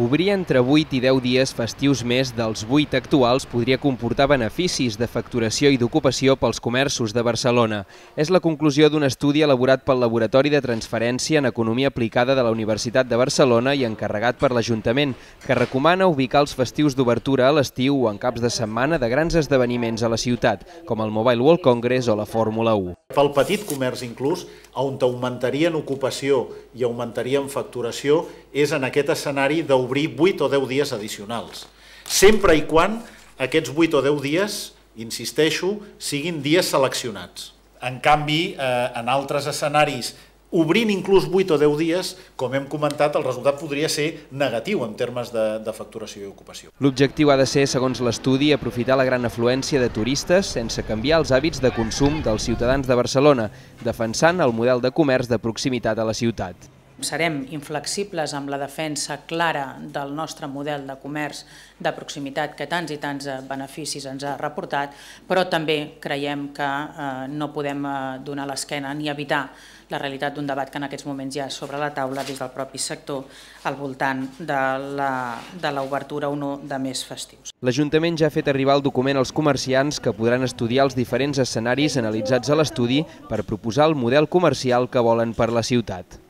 Obrir entre 8 i 10 dies festius més dels 8 actuals podria comportar beneficis de facturació i d'ocupació pels comerços de Barcelona. És la conclusió d'un estudi elaborat pel Laboratori de Transferència en Economia Aplicada de la Universitat de Barcelona i encarregat per l'Ajuntament, que recomana ubicar els festius d'obertura a l'estiu o en caps de setmana de grans esdeveniments a la ciutat, com el Mobile World Congress o la Fórmula 1 pel petit comerç inclús, on augmentarien ocupació i augmentarien facturació, és en aquest escenari d'obrir 8 o 10 dies addicionals. Sempre i quan aquests 8 o 10 dies, insisteixo, siguin dies seleccionats. En canvi, eh, en altres escenaris obrint inclús 8 o 10 dies, com hem comentat, el resultat podria ser negatiu en termes de, de facturació i ocupació. L'objectiu ha de ser, segons l'estudi, aprofitar la gran afluència de turistes sense canviar els hàbits de consum dels ciutadans de Barcelona, defensant el model de comerç de proximitat a la ciutat serem inflexibles amb la defensa clara del nostre model de comerç de proximitat que tants i tants eh, beneficis ens ha reportat, però també creiem que eh, no podem eh, donar l'esquena ni evitar la realitat d'un debat que en aquests moments hi ha sobre la taula des del propi sector al voltant de l'obertura o no de més festius. L'Ajuntament ja ha fet arribar el document als comerciants que podran estudiar els diferents escenaris analitzats a l'estudi per proposar el model comercial que volen per la ciutat.